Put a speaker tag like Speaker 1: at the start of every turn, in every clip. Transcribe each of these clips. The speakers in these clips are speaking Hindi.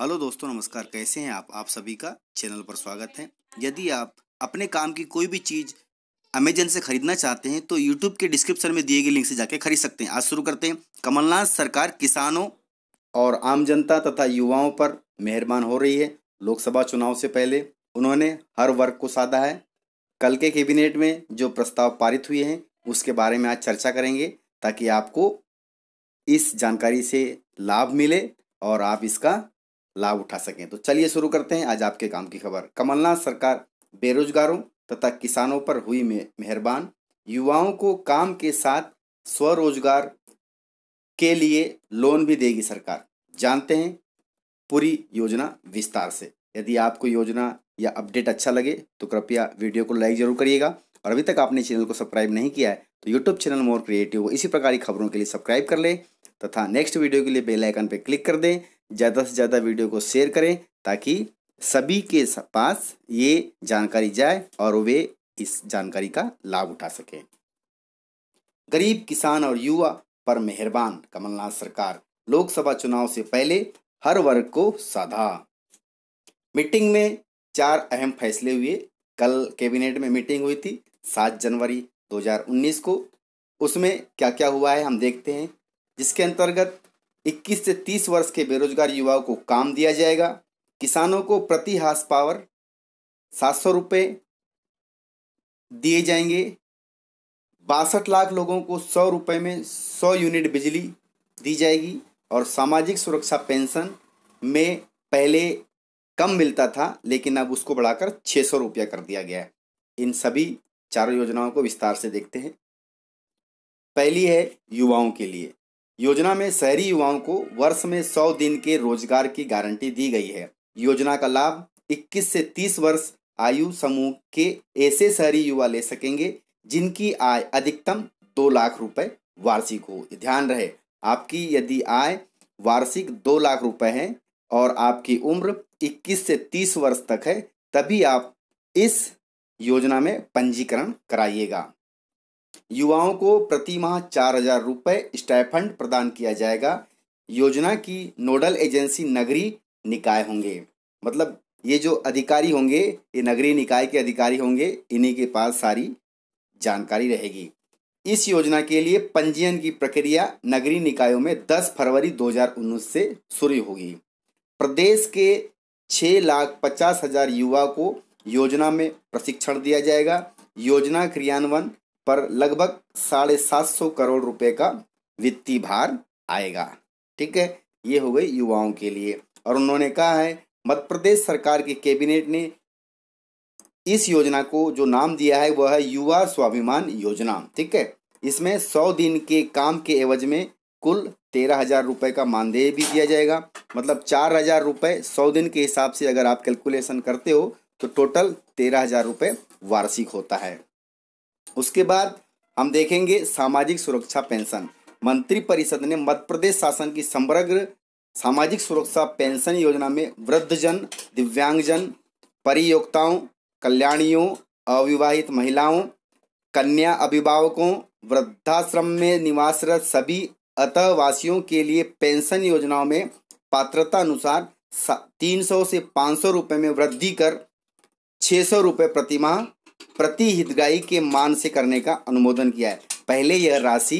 Speaker 1: हेलो दोस्तों नमस्कार कैसे हैं आप आप सभी का चैनल पर स्वागत है यदि आप अपने काम की कोई भी चीज़ अमेजन से खरीदना चाहते हैं तो यूट्यूब के डिस्क्रिप्शन में दिए गए लिंक से जाके खरीद सकते हैं आज शुरू करते हैं कमलनाथ सरकार किसानों और आम जनता तथा युवाओं पर मेहरबान हो रही है लोकसभा चुनाव से पहले उन्होंने हर वर्ग को साधा है कल के कैबिनेट में जो प्रस्ताव पारित हुए हैं उसके बारे में आज चर्चा करेंगे ताकि आपको इस जानकारी से लाभ मिले और आप इसका लाभ उठा सकें तो चलिए शुरू करते हैं आज आपके काम की खबर कमलनाथ सरकार बेरोजगारों तथा किसानों पर हुई मेहरबान युवाओं को काम के साथ स्वरोजगार के लिए लोन भी देगी सरकार जानते हैं पूरी योजना विस्तार से यदि आपको योजना या अपडेट अच्छा लगे तो कृपया वीडियो को लाइक ज़रूर करिएगा और अभी तक आपने चैनल को सब्सक्राइब नहीं किया है तो यूट्यूब चैनल मोर क्रिएटिव इसी प्रकार की खबरों के लिए सब्सक्राइब कर लें तथा नेक्स्ट वीडियो के लिए बेल आइकन पर क्लिक कर दें ज़्यादा से ज़्यादा वीडियो को शेयर करें ताकि सभी के पास ये जानकारी जाए और वे इस जानकारी का लाभ उठा सकें गरीब किसान और युवा पर मेहरबान कमलनाथ सरकार लोकसभा चुनाव से पहले हर वर्ग को साधा मीटिंग में चार अहम फैसले हुए कल कैबिनेट में मीटिंग हुई थी सात जनवरी 2019 को उसमें क्या क्या हुआ है हम देखते हैं जिसके अंतर्गत 21 से 30 वर्ष के बेरोजगार युवाओं को काम दिया जाएगा किसानों को प्रति हास पावर सात सौ रुपये दिए जाएंगे बासठ लाख लोगों को सौ रुपये में सौ यूनिट बिजली दी जाएगी और सामाजिक सुरक्षा पेंशन में पहले कम मिलता था लेकिन अब उसको बढ़ाकर छः सौ रुपया कर दिया गया है इन सभी चारों योजनाओं को विस्तार से देखते हैं पहली है युवाओं के लिए योजना में शहरी युवाओं को वर्ष में सौ दिन के रोजगार की गारंटी दी गई है योजना का लाभ 21 से 30 वर्ष आयु समूह के ऐसे शहरी युवा ले सकेंगे जिनकी आय अधिकतम दो लाख रुपए वार्षिक हो ध्यान रहे आपकी यदि आय वार्षिक दो लाख रुपए है और आपकी उम्र 21 से 30 वर्ष तक है तभी आप इस योजना में पंजीकरण कराइएगा युवाओं को प्रति माह चार हजार रुपये स्टाइफंड प्रदान किया जाएगा योजना की नोडल एजेंसी नगरीय निकाय होंगे मतलब ये जो अधिकारी होंगे ये नगरीय निकाय के अधिकारी होंगे इन्हीं के पास सारी जानकारी रहेगी इस योजना के लिए पंजीयन की प्रक्रिया नगरीय निकायों में 10 फरवरी 2019 से शुरू होगी प्रदेश के छः लाख पचास हजार युवा को योजना में प्रशिक्षण दिया जाएगा योजना क्रियान्वयन पर लगभग साढ़े सात सौ करोड़ रुपए का वित्तीय भार आएगा ठीक है ये हो गई युवाओं के लिए और उन्होंने कहा है मध्य प्रदेश सरकार के कैबिनेट ने इस योजना को जो नाम दिया है वह है युवा स्वाभिमान योजना ठीक है इसमें सौ दिन के काम के एवज में कुल तेरह हज़ार रुपये का मानदेय भी दिया जाएगा मतलब चार हज़ार रुपये सौ दिन के हिसाब से अगर आप कैलकुलेशन करते हो तो टोटल तेरह हजार रुपये वार्षिक होता है उसके बाद हम देखेंगे सामाजिक सुरक्षा पेंशन मंत्रिपरिषद ने मध्य प्रदेश शासन की समग्र सामाजिक सुरक्षा पेंशन योजना में वृद्धजन दिव्यांगजन परियोक्ताओं कल्याणियों अविवाहित महिलाओं कन्या अभिभावकों वृद्धाश्रम में निवासरत सभी अतवासियों के लिए पेंशन योजनाओं में पात्रता अनुसार तीन सौ से पाँच सौ रुपये में वृद्धि कर छः सौ रुपये प्रतिमाह प्रति हितगाई के मान से करने का अनुमोदन किया है पहले यह राशि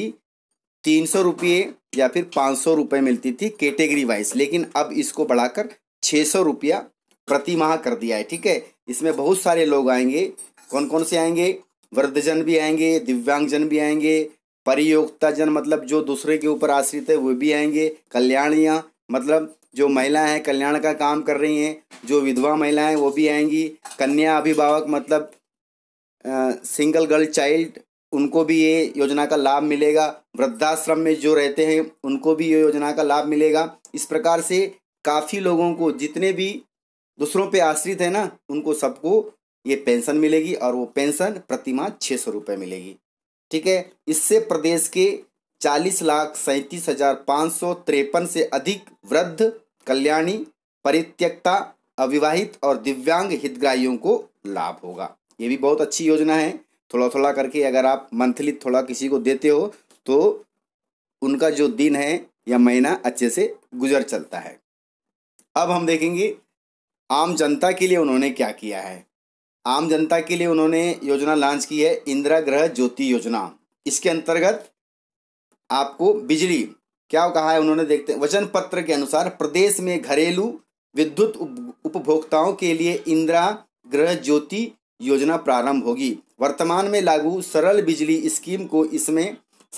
Speaker 1: तीन सौ रुपये या फिर पाँच सौ रुपये मिलती थी कैटेगरी वाइज लेकिन अब इसको बढ़ाकर छः सौ रुपया प्रति माह कर दिया है ठीक है इसमें बहुत सारे लोग आएंगे कौन कौन से आएंगे वृद्धजन भी आएंगे दिव्यांगजन भी आएंगे परियोक्ताजन मतलब जो दूसरे के ऊपर आश्रित है वो भी आएंगे कल्याणियाँ मतलब जो महिलाएं हैं कल्याण का काम कर रही हैं जो विधवा महिलाएं वो भी आएंगी कन्या अभिभावक मतलब सिंगल गर्ल चाइल्ड उनको भी ये योजना का लाभ मिलेगा वृद्धाश्रम में जो रहते हैं उनको भी ये योजना का लाभ मिलेगा इस प्रकार से काफ़ी लोगों को जितने भी दूसरों पे आश्रित है ना उनको सबको ये पेंशन मिलेगी और वो पेंशन प्रतिमाह छः सौ रुपये मिलेगी ठीक है इससे प्रदेश के चालीस लाख सैंतीस हजार पाँच सौ तिरपन से अधिक वृद्ध कल्याणी परित्यक्ता अविवाहित और दिव्यांग हितग्राहियों को लाभ होगा ये भी बहुत अच्छी योजना है थोड़ा थोड़ा करके अगर आप मंथली थोड़ा किसी को देते हो तो उनका जो दिन है या महीना अच्छे से गुजर चलता है अब हम देखेंगे आम जनता के लिए उन्होंने क्या किया है आम जनता के लिए उन्होंने योजना लॉन्च की है इंदिरा गृह ज्योति योजना इसके अंतर्गत आपको बिजली क्या कहा है उन्होंने देखते हैं वचन पत्र के अनुसार प्रदेश में घरेलू विद्युत उपभोक्ताओं के लिए इंदिरा गृह ज्योति योजना प्रारंभ होगी वर्तमान में लागू सरल बिजली स्कीम को इसमें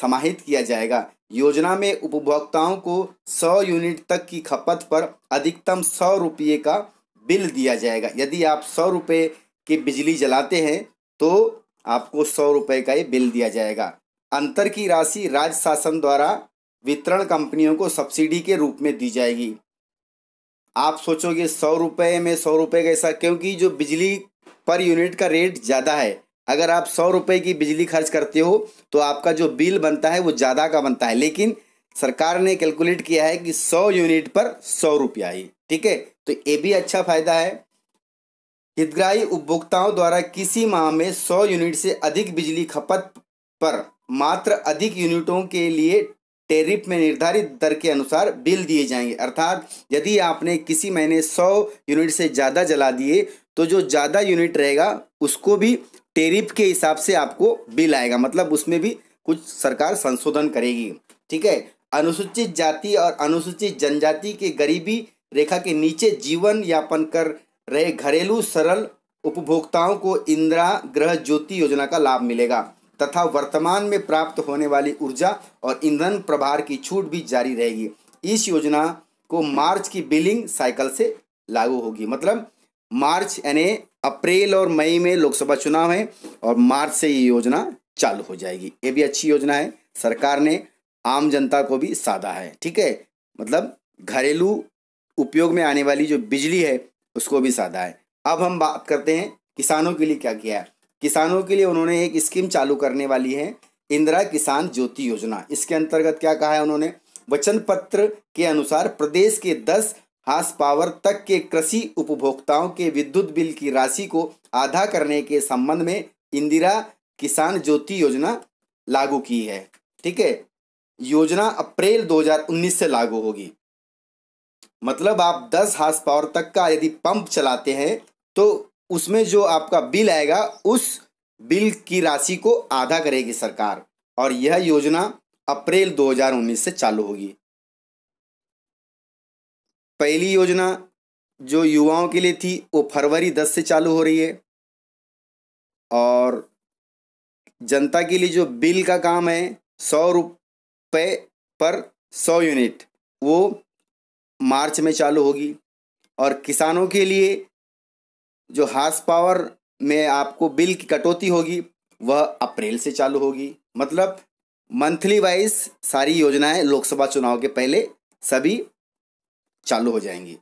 Speaker 1: समाहित किया जाएगा योजना में उपभोक्ताओं को 100 यूनिट तक की खपत पर अधिकतम सौ रुपये का बिल दिया जाएगा यदि आप सौ रुपये की बिजली जलाते हैं तो आपको सौ रुपये का ये बिल दिया जाएगा अंतर की राशि राज्य शासन द्वारा वितरण कंपनियों को सब्सिडी के रूप में दी जाएगी आप सोचोगे सौ रुपये में सौ रुपये कैसा क्योंकि जो बिजली पर यूनिट का रेट ज़्यादा है अगर आप सौ रुपये की बिजली खर्च करते हो तो आपका जो बिल बनता है वो ज़्यादा का बनता है लेकिन सरकार ने कैलकुलेट किया है कि सौ यूनिट पर सौ रुपया ही ठीक है तो ये भी अच्छा फायदा है हितग्राही उपभोक्ताओं द्वारा किसी माह में सौ यूनिट से अधिक बिजली खपत पर मात्र अधिक यूनिटों के लिए टेरिफ में निर्धारित दर के अनुसार बिल दिए जाएंगे अर्थात यदि आपने किसी महीने 100 यूनिट से ज़्यादा जला दिए तो जो ज़्यादा यूनिट रहेगा उसको भी टेरिफ के हिसाब से आपको बिल आएगा मतलब उसमें भी कुछ सरकार संशोधन करेगी ठीक है अनुसूचित जाति और अनुसूचित जनजाति के गरीबी रेखा के नीचे जीवन यापन कर रहे घरेलू सरल उपभोक्ताओं को इंदिरा गृह ज्योति योजना का लाभ मिलेगा तथा वर्तमान में प्राप्त होने वाली ऊर्जा और ईंधन प्रभार की छूट भी जारी रहेगी इस योजना को मार्च की बिलिंग साइकिल से लागू होगी मतलब मार्च यानी अप्रैल और मई में लोकसभा चुनाव है और मार्च से ये योजना चालू हो जाएगी ये भी अच्छी योजना है सरकार ने आम जनता को भी साधा है ठीक है मतलब घरेलू उपयोग में आने वाली जो बिजली है उसको भी साधा है अब हम बात करते हैं किसानों के लिए क्या किया है किसानों के लिए उन्होंने एक स्कीम चालू करने वाली है इंदिरा किसान ज्योति योजना इसके अंतर्गत क्या कहा है उन्होंने वचन पत्र के अनुसार प्रदेश के दस हास पावर तक के कृषि उपभोक्ताओं के विद्युत बिल की राशि को आधा करने के संबंध में इंदिरा किसान ज्योति योजना लागू की है ठीक है योजना अप्रैल 2019 से लागू होगी मतलब आप 10 हास पावर तक का यदि पंप चलाते हैं तो उसमें जो आपका बिल आएगा उस बिल की राशि को आधा करेगी सरकार और यह योजना अप्रैल 2019 से चालू होगी पहली योजना जो युवाओं के लिए थी वो फरवरी 10 से चालू हो रही है और जनता के लिए जो बिल का काम है सौ रुपये पर सौ यूनिट वो मार्च में चालू होगी और किसानों के लिए जो हार्स पावर में आपको बिल की कटौती होगी वह अप्रैल से चालू होगी मतलब मंथली वाइज सारी योजनाएं लोकसभा चुनाव के पहले सभी चालू हो जाएंगी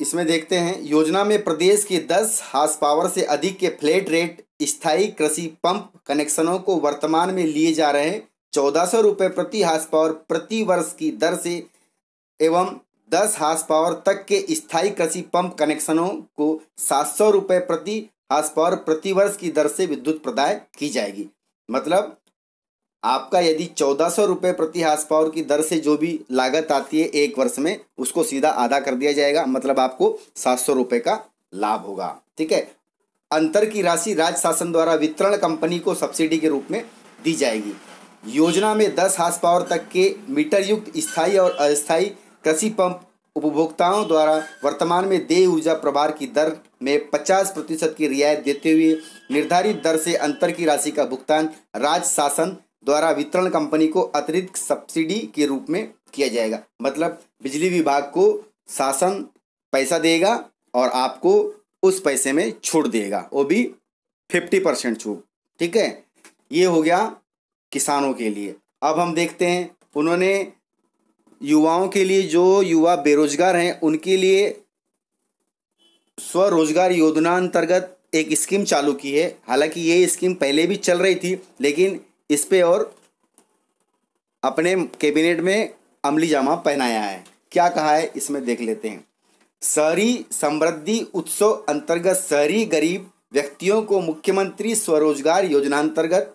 Speaker 1: इसमें देखते हैं योजना में प्रदेश के 10 हार्स पावर से अधिक के फ्लैट रेट स्थायी कृषि पंप कनेक्शनों को वर्तमान में लिए जा रहे चौदह सौ रुपये प्रति हार्स पावर प्रति वर्ष की दर से एवं दस हार्स पावर तक के स्थायी कृषि पंप कनेक्शनों को सात सौ रुपए प्रति हार्स पावर प्रति वर्ष की दर से विद्युत प्रदाय की जाएगी मतलब आपका यदि चौदह सौ रुपये प्रति हार्स पावर की दर से जो भी लागत आती है एक वर्ष में उसको सीधा आधा कर दिया जाएगा मतलब आपको सात सौ रुपये का लाभ होगा ठीक है अंतर की राशि राज्य शासन द्वारा वितरण कंपनी को सब्सिडी के रूप में दी जाएगी योजना में दस हार्स पावर तक के मीटर युक्त स्थायी और अस्थायी कृषि पंप उपभोक्ताओं द्वारा वर्तमान में देय ऊर्जा प्रभार की दर में 50 प्रतिशत की रियायत देते हुए निर्धारित दर से अंतर की राशि का भुगतान राज्य शासन द्वारा वितरण कंपनी को अतिरिक्त सब्सिडी के रूप में किया जाएगा मतलब बिजली विभाग को शासन पैसा देगा और आपको उस पैसे में छूट देगा वो भी फिफ्टी परसेंट छूट ठीक है ये हो गया किसानों के लिए अब हम देखते हैं उन्होंने युवाओं के लिए जो युवा बेरोजगार हैं उनके लिए स्वरोजगार योजना अंतर्गत एक स्कीम चालू की है हालांकि ये स्कीम पहले भी चल रही थी लेकिन इस पे और अपने कैबिनेट में अमली जामा पहनाया है क्या कहा है इसमें देख लेते हैं शहरी समृद्धि उत्सव अंतर्गत शहरी गरीब व्यक्तियों को मुख्यमंत्री स्वरोजगार योजना अंतर्गत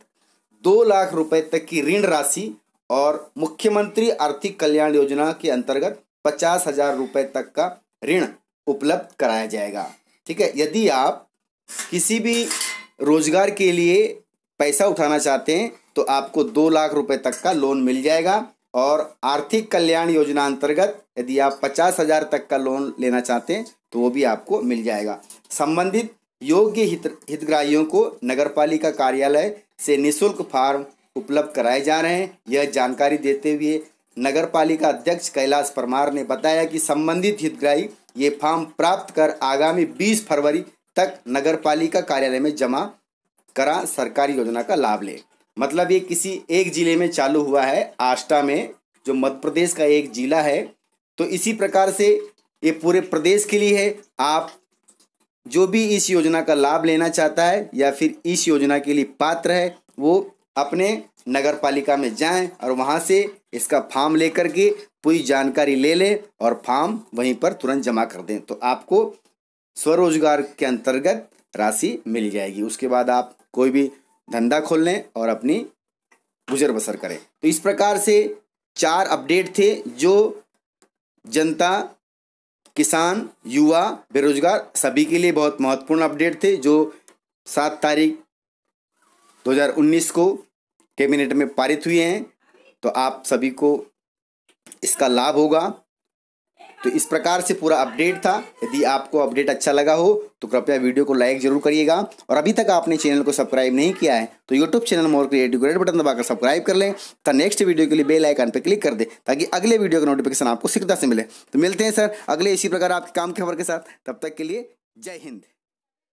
Speaker 1: दो लाख रुपए तक की ऋण राशि और मुख्यमंत्री आर्थिक कल्याण योजना के अंतर्गत पचास हजार रुपये तक का ऋण उपलब्ध कराया जाएगा ठीक है यदि आप किसी भी रोजगार के लिए पैसा उठाना चाहते हैं तो आपको दो लाख रुपए तक का लोन मिल जाएगा और आर्थिक कल्याण योजना अंतर्गत यदि आप पचास हजार तक का लोन लेना चाहते हैं तो वो भी आपको मिल जाएगा संबंधित योग्य हित हितग्राहियों को नगर पालिका कार्यालय से निःशुल्क फार्म उपलब्ध कराए जा रहे हैं यह जानकारी देते हुए नगर पालिका अध्यक्ष कैलाश परमार ने बताया कि संबंधित हितग्राही ये फॉर्म प्राप्त कर आगामी 20 फरवरी तक नगर पालिका कार्यालय में जमा करा सरकारी योजना का लाभ ले मतलब ये किसी एक जिले में चालू हुआ है आष्टा में जो मध्य प्रदेश का एक जिला है तो इसी प्रकार से ये पूरे प्रदेश के लिए है आप जो भी इस योजना का लाभ लेना चाहता है या फिर इस योजना के लिए पात्र है वो अपने नगर पालिका में जाएं और वहाँ से इसका फार्म लेकर के पूरी जानकारी ले लें और फार्म वहीं पर तुरंत जमा कर दें तो आपको स्वरोजगार के अंतर्गत राशि मिल जाएगी उसके बाद आप कोई भी धंधा खोल लें और अपनी गुजर बसर करें तो इस प्रकार से चार अपडेट थे जो जनता किसान युवा बेरोजगार सभी के लिए बहुत महत्वपूर्ण अपडेट थे जो सात तारीख 2019 को कैबिनेट में पारित हुए हैं तो आप सभी को इसका लाभ होगा तो इस प्रकार से पूरा अपडेट था यदि आपको अपडेट अच्छा लगा हो तो कृपया वीडियो को लाइक जरूर करिएगा और अभी तक आपने चैनल को सब्सक्राइब नहीं किया है तो YouTube channel more creative red button दबाकर सब्सक्राइब कर लें तथा नेक्स्ट वीडियो के लिए बेल आइकन पर क्लिक कर दें ताकि अगले वीडियो का नोटिफिकेशन आपको शीघ्रता से मिले तो मिलते हैं सर अगले इसी प्रकार आपके काम की खबर के साथ तब तक के लिए जय हिंद